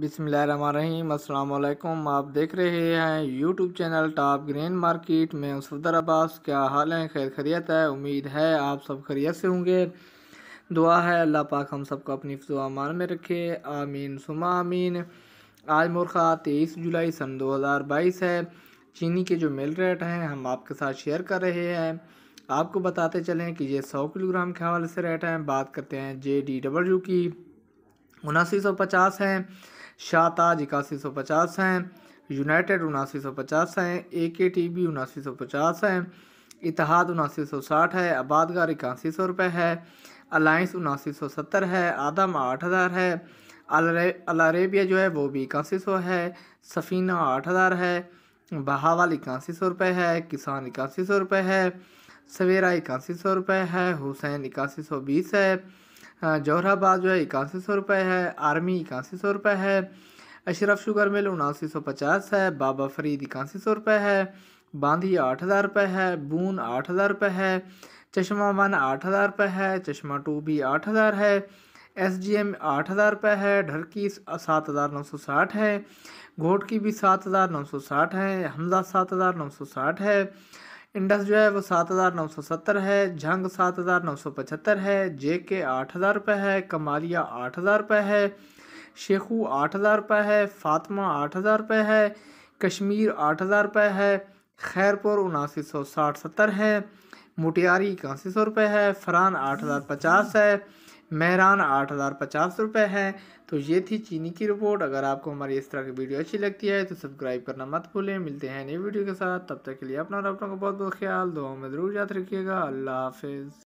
बिसमीम अल्लाम आप देख रहे हैं YouTube channel top grain market में सफदर अब्बास क्या हाल है खैर खरीत है उम्मीद है आप सब खरीत से होंगे दुआ है अल्लाह पाक हम सबको अपनी मान में रखे आमीन सुमा आमीन आज मुर्खा तेईस जुलाई सन 2022 है चीनी के जो मिल रेट हैं हम आपके साथ शेयर कर रहे हैं आपको बताते चलें कि ये सौ किलोग्राम के हवाले से रेट हैं बात करते हैं जे डी डब्ल्यू की उनासी सौ पचास हैं शाताज इक्यासी सौ पचास हैं यूनाइटेड उनासी सौ पचास हैं ए के टी बी उनासी सौ पचास हैं इतिहाद उनासी सौ साठ है आबादगार इक्यासी सौ रुपये है अलाइंस उनासी सौ सत्तर है आदम आठ हज़ार है अलारेबिया जो है वो भी इक्यासी सौ है सफ़ीना आठ हज़ार है बहावल इक्यासी सौ रुपये है किसान इक्यासी सौ रुपये है सवेरा इक्यासी सौ रुपये है हुसैन इक्यासी सौ बीस है हाँ, जौहराबाद जो है इक्यासी सौ रुपये है आर्मी इक्यासी सौ रुपये है अशरफ शुगर मिल उनासी सौ पचास है बाबा फरीद इक्यासी सौ रुपये है बांधी आठ हज़ार रुपये है बून आठ हज़ार रुपये है चश्मा वन आठ हज़ार रुपये है चश्मा टू भी आठ हज़ार है एस जी एम आठ हज़ार रुपये है ढरकी सात हज़ार नौ सौ साठ है घोटकी भी सात हज़ार नौ सौ साठ है हमजा सात हज़ार नौ सौ साठ है इंडस जो है वो सात हज़ार नौ सौ सत्तर है झंग सात हज़ार नौ सौ पचहत्तर है जे के आठ हज़ार रुपये है कमालिया आठ हज़ार रुपये है शेखू आठ हज़ार रुपये है फातमा आठ हज़ार रुपये है कश्मीर आठ हज़ार रुपये है खैरपुर उनासी सौ साठ सत्तर है मुटियारी इक्यासी सौ रुपये है फरहान आठ हज़ार पचास है महरान आठ हज़ार पचास रुपये है तो ये थी चीनी की रिपोर्ट अगर आपको हमारी इस तरह की वीडियो अच्छी लगती है तो सब्सक्राइब करना मत भूलें मिलते हैं नई वीडियो के साथ तब तक के लिए अपना और अपनों का बहुत बहुत ख्याल दो हमें ज़रूर याद रखिएगा अल्लाह हाफिज़